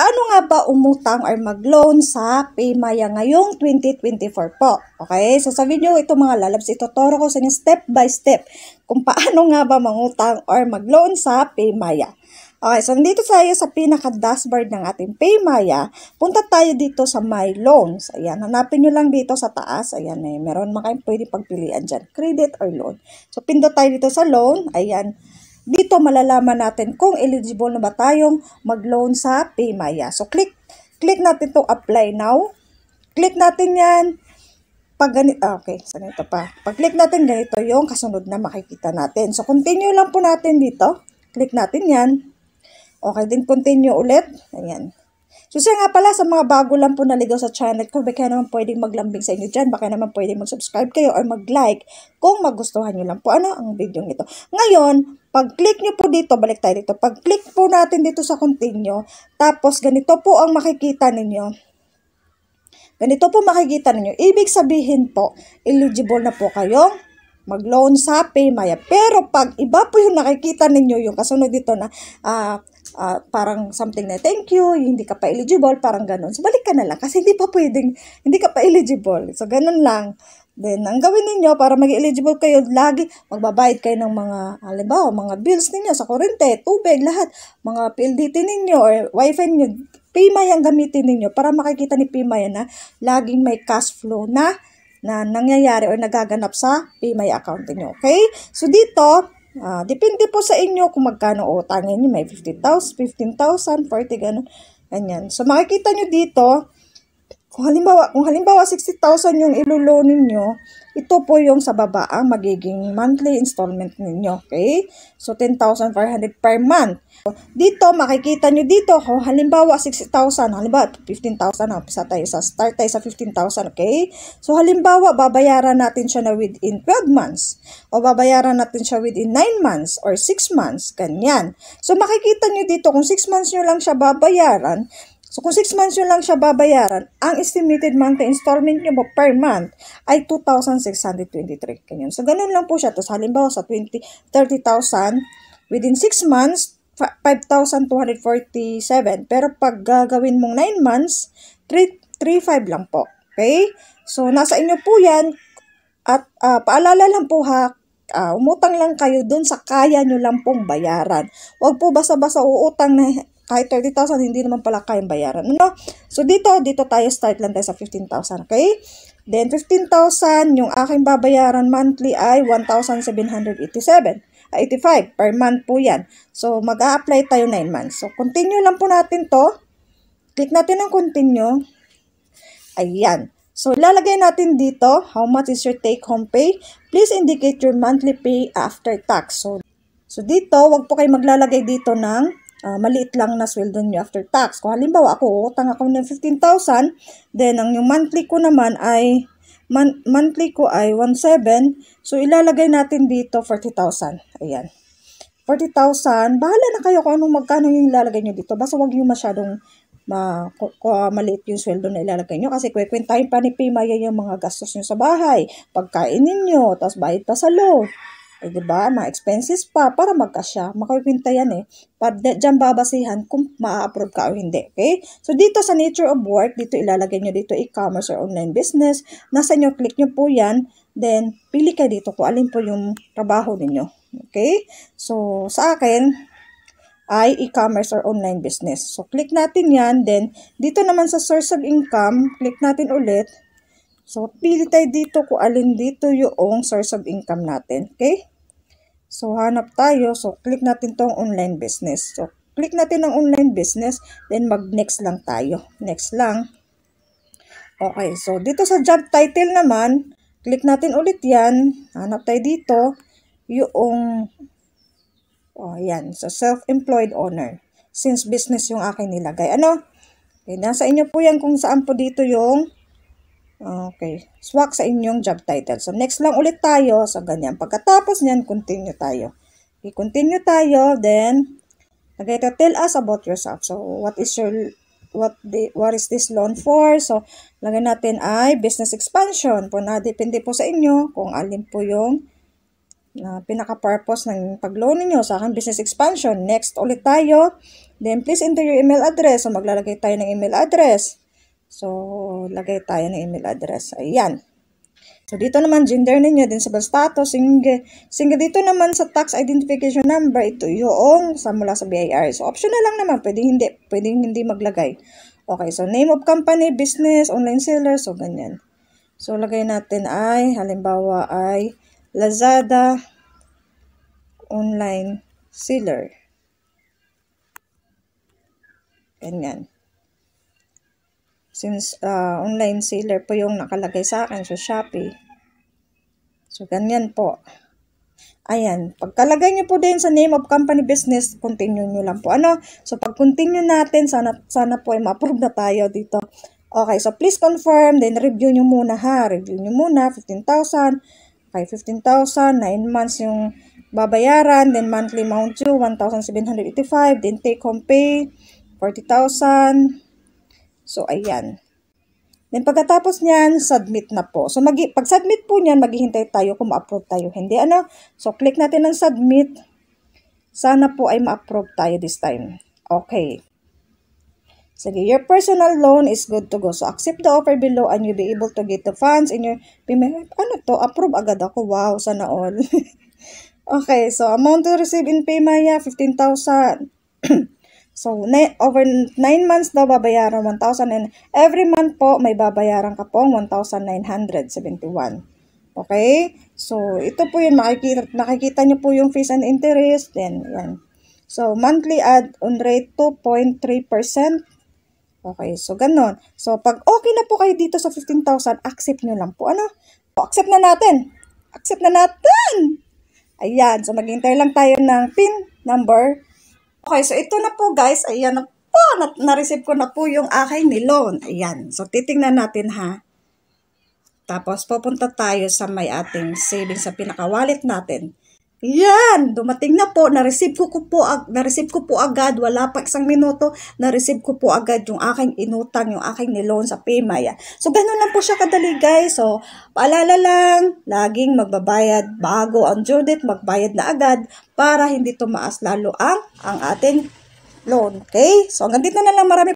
paano nga ba umutang or mag-loan sa Paymaya ngayong 2024 po? Okay, so sa video ito mga lalabs, ituturo ko sa inyo step by step kung paano nga ba mangutang or mag-loan sa Paymaya. Okay, so nandito tayo sa pinaka-dashboard ng ating Paymaya. Punta tayo dito sa My Loans. Ayan, hanapin nyo lang dito sa taas. Ayan, eh, meron mga kayong pwede pagpilian dyan. Credit or loan. So, pindo tayo dito sa loan. Ayan, dito malalaman natin kung eligible na ba tayong mag-loan sa Paymaya. So click, click natin to apply now. Click natin yan. Pag ganito, ah, okay, sanito pa. Pag click natin, ganito yung kasunod na makikita natin. So continue lang po natin dito. Click natin yan. Okay, then continue ulit. Ayan. So siya nga pala sa mga bago lang po naligaw sa channel ko, baka naman pwedeng maglambing sa inyo dyan, baka naman pwedeng mag-subscribe kayo or mag-like kung magustuhan nyo lang po ano ang video nito. Ngayon, pag-click nyo po dito, balik tayo dito, pag-click po natin dito sa continue, tapos ganito po ang makikita ninyo. Ganito po makikita ninyo. Ibig sabihin po, eligible na po kayong mag-loan sa Paymaya. Pero pag iba po yung nakikita ninyo, yung kasunod dito na uh, uh, parang something na thank you, hindi ka pa eligible, parang ganun. So, balik ka na lang kasi hindi pa pwedeng, hindi ka pa eligible. So, ganun lang. Then, ang gawin ninyo para maging eligible kayo, lagi magbabayad kayo ng mga, halimbawa, mga bills ninyo sa kurente, tubig, lahat, mga PLDT ninyo or wifi ninyo, PIMAY ang gamitin ninyo para makikita ni PIMAY na laging may cash flow na na nangyayari o nagaganap sa PIMAY account niyo Okay? So, dito, Uh, depende po sa inyo kung magkano utangin nyo. May 50,000, 15,000, 40, ganun. Ganyan. So, makikita nyo dito, kung halimbawa, kung halimbawa 60,000 yung ilulo ninyo, ito po yung sa baba ang magiging monthly installment ninyo. Okay? So, 10,500 per month. Dito, makikita nyo dito, kung halimbawa 60,000, halimbawa 15,000, hapisa ah, tayo sa start tayo sa 15,000, okay? So, halimbawa, babayaran natin siya na within 12 months o babayaran natin siya within 9 months or 6 months, ganyan. So, makikita nyo dito, kung 6 months nyo lang siya babayaran, So, kung 6 months yun lang siya babayaran, ang estimated monthly installment niyo mo per month ay 2,623. Ganyan. So, ganun lang po siya. Tapos, halimbawa sa 20, 30,000, within 6 months, 5,247. Pero pag gagawin mong 9 months, 3,5 lang po. Okay? So, nasa inyo po yan. At uh, paalala lang po ha, uh, umutang lang kayo dun sa kaya nyo lang pong bayaran. Huwag po basta-basta uutang na kahit 30,000, hindi naman pala kayang bayaran. Ano? So, dito, dito tayo start lang tayo sa 15,000, okay? Then, 15,000, yung aking babayaran monthly ay 1,787. 85 ah, per month po yan. So, mag-a-apply tayo 9 months. So, continue lang po natin to. Click natin ng continue. Ayan. So, lalagay natin dito, how much is your take-home pay? Please indicate your monthly pay after tax. So, so dito, wag po kayo maglalagay dito ng uh, maliit lang na sweldo nyo after tax. Kung halimbawa ako, utang ako ng 15,000, then ang yung monthly ko naman ay, man, monthly ko ay 17, so ilalagay natin dito 40,000. Ayan. 40,000, bahala na kayo kung anong magkano yung ilalagay nyo dito. Basta wag nyo masyadong ma, ko, ah, maliit yung sweldo na ilalagay nyo kasi kwekwentahin pa ni Pimaya yung mga gastos nyo sa bahay, pagkain ninyo, tapos bayad pa sa loan. Eh, di ba? Mga expenses pa para magkasya. Makapipinta yan eh. Para dyan babasihan kung ma-approve ka o hindi. Okay? So, dito sa nature of work, dito ilalagay nyo dito e-commerce or online business. Nasa nyo, click nyo po yan. Then, pili kayo dito kung alin po yung trabaho ninyo. Okay? So, sa akin, ay e-commerce or online business. So, click natin yan. Then, dito naman sa source of income, click natin ulit. So, pili tayo dito kung alin dito yung source of income natin. Okay? So, hanap tayo. So, click natin tong online business. So, click natin ang online business. Then, mag-next lang tayo. Next lang. Okay. So, dito sa job title naman, click natin ulit yan. Hanap tayo dito. Yung, oh, yan. So, self-employed owner. Since business yung akin nilagay. Ano? Okay, eh, nasa inyo po yan kung saan po dito yung Okay. Swak sa inyong job title. So, next lang ulit tayo. So, ganyan. Pagkatapos niyan, continue tayo. I-continue tayo. Then, okay, to tell us about yourself. So, what is your, what the, what is this loan for? So, lagay natin ay business expansion. Po na, depende po sa inyo kung alin po yung na pinaka-purpose ng pag-loan ninyo sa akin business expansion. Next ulit tayo. Then, please enter your email address. So, maglalagay tayo ng email address. So, lagay tayo ng email address. Ayan. So, dito naman, gender ninyo, din sa status, single, single. Dito naman sa tax identification number, ito yung sa mula sa BIR. So, optional lang naman. Pwede hindi, pwede hindi maglagay. Okay, so name of company, business, online seller, so ganyan. So, lagay natin ay, halimbawa ay Lazada online seller. Ganyan. Since uh, online seller po yung nakalagay sa akin sa Shopee. So, ganyan po. Ayan, pagkalagay niyo po din sa name of company business, continue niyo lang po. Ano? So, pag-continue natin, sana, sana po ay ma-approve na tayo dito. Okay, so please confirm, then review niyo muna ha. Review niyo muna, 15,000. Okay, 15,000, 9 months yung babayaran, then monthly amount due, 1,785, then take home pay, 40,000. So, ayan. Then, pagkatapos niyan, submit na po. So, mag pag submit po niyan, maghihintay tayo kung ma-approve tayo. Hindi, ano? So, click natin ang submit. Sana po ay ma-approve tayo this time. Okay. Sige, your personal loan is good to go. So, accept the offer below and you'll be able to get the funds in your payment. Ano to? Approve agad ako. Wow, sana all. okay, so amount to receive in PayMaya, 15,000. So, ne, over 9 months daw babayaran 1,000 and every month po may babayaran ka pong 1,971. Okay? So, ito po yung makikita, nakikita nyo po yung fees and interest. Then, yan. So, monthly add-on rate 2.3%. Okay, so ganun. So, pag okay na po kayo dito sa 15,000, accept nyo lang po. Ano? O, accept na natin. Accept na natin! Ayan, so maghintay lang tayo ng pin number Okay, so ito na po guys. Ayan na po. Na-receive ko na po yung aking nilon. Ayan. So titingnan natin ha. Tapos pupunta tayo sa may ating savings sa pinaka-wallet natin. Yan, dumating na po, na-receive ko, ko po, ag na-receive ko po agad, wala pa isang minuto, na-receive ko po agad yung aking inutang, yung aking niloan sa Paymaya. So, ganun lang po siya kadali guys. So, paalala lang, laging magbabayad bago ang due date, magbayad na agad para hindi tumaas lalo ang, ang ating loan. Okay? So, hanggang dito na lang. Marami